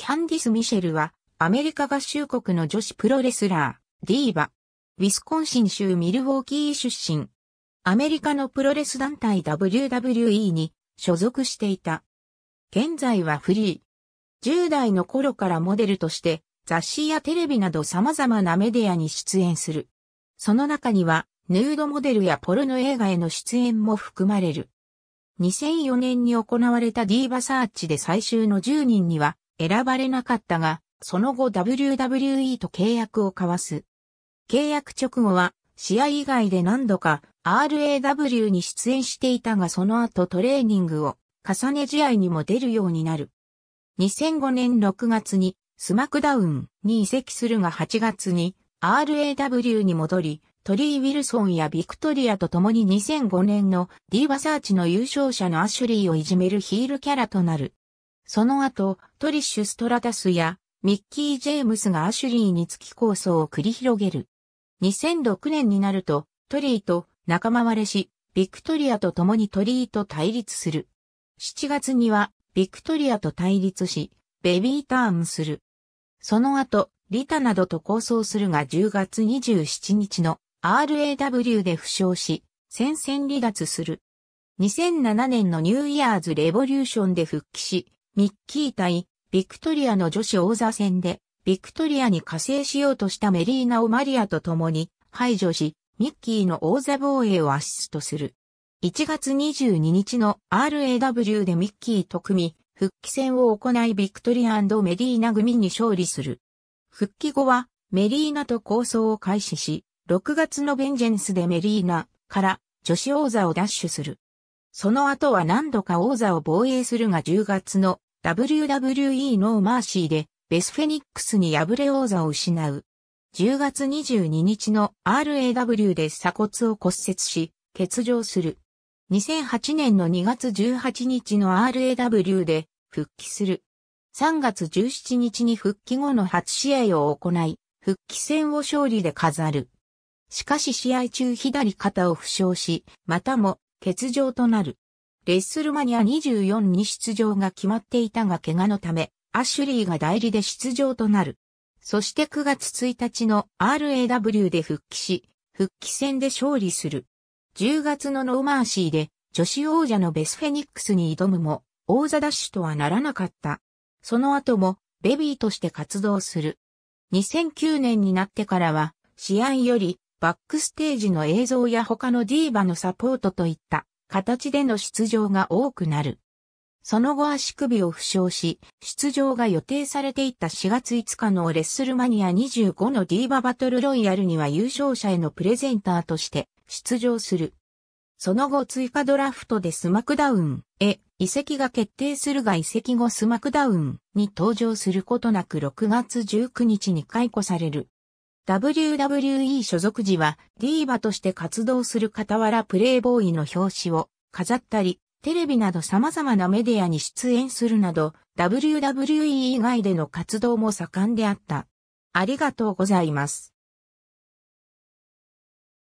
キャンディス・ミシェルは、アメリカ合衆国の女子プロレスラー、ディーバ、ウィスコンシン州ミルウォーキー出身。アメリカのプロレス団体 WWE に所属していた。現在はフリー。10代の頃からモデルとして雑誌やテレビなど様々なメディアに出演する。その中には、ヌードモデルやポルノ映画への出演も含まれる。2004年に行われたディーバサーチで最終の10人には選ばれなかったが、その後 WWE と契約を交わす。契約直後は、試合以外で何度か RAW に出演していたがその後トレーニングを重ね試合にも出るようになる。2005年6月にスマクダウンに移籍するが8月に RAW に戻り、トリー・ウィルソンやビクトリアと共に2005年のディーバサーチの優勝者のアシュリーをいじめるヒールキャラとなる。その後、トリッシュ・ストラタスやミッキー・ジェームスがアシュリーにつき構想を繰り広げる。2006年になると、トリーと仲間割れし、ビクトリアと共にトリーと対立する。7月には、ビクトリアと対立し、ベビーターンする。その後、リタなどと構想するが10月27日の RAW で負傷し、戦線離脱する。2007年のニューイヤーズレボリューションで復帰し、ミッキー対ビクトリアの女子王座戦で、ビクトリアに加勢しようとしたメリーナをマリアと共に排除し、ミッキーの王座防衛をアシストする。1月22日の RAW でミッキーと組、み、復帰戦を行いビクトリアメリーナ組に勝利する。復帰後はメリーナと構想を開始し、6月のベンジェンスでメリーナから女子王座を奪取する。その後は何度か王座を防衛するが10月の WWE ノーマーシーでベスフェニックスに敗れ王座を失う。10月22日の RAW で鎖骨を骨折し、欠場する。2008年の2月18日の RAW で復帰する。3月17日に復帰後の初試合を行い、復帰戦を勝利で飾る。しかし試合中左肩を負傷し、またも欠場となる。レッスルマニア24に出場が決まっていたが怪我のため、アシュリーが代理で出場となる。そして9月1日の RAW で復帰し、復帰戦で勝利する。10月のノーマーシーで女子王者のベスフェニックスに挑むも、王座ダッシュとはならなかった。その後も、ベビーとして活動する。2009年になってからは、試合よりバックステージの映像や他のディーバのサポートといった形での出場が多くなる。その後足首を負傷し、出場が予定されていた4月5日のレッスルマニア25のディーババトルロイヤルには優勝者へのプレゼンターとして出場する。その後追加ドラフトでスマクダウンへ移籍が決定するが移籍後スマクダウンに登場することなく6月19日に解雇される。WWE 所属時はディーバとして活動する傍らプレイボーイの表紙を飾ったり、テレビなど様々なメディアに出演するなど、WWE 以外での活動も盛んであった。ありがとうございます。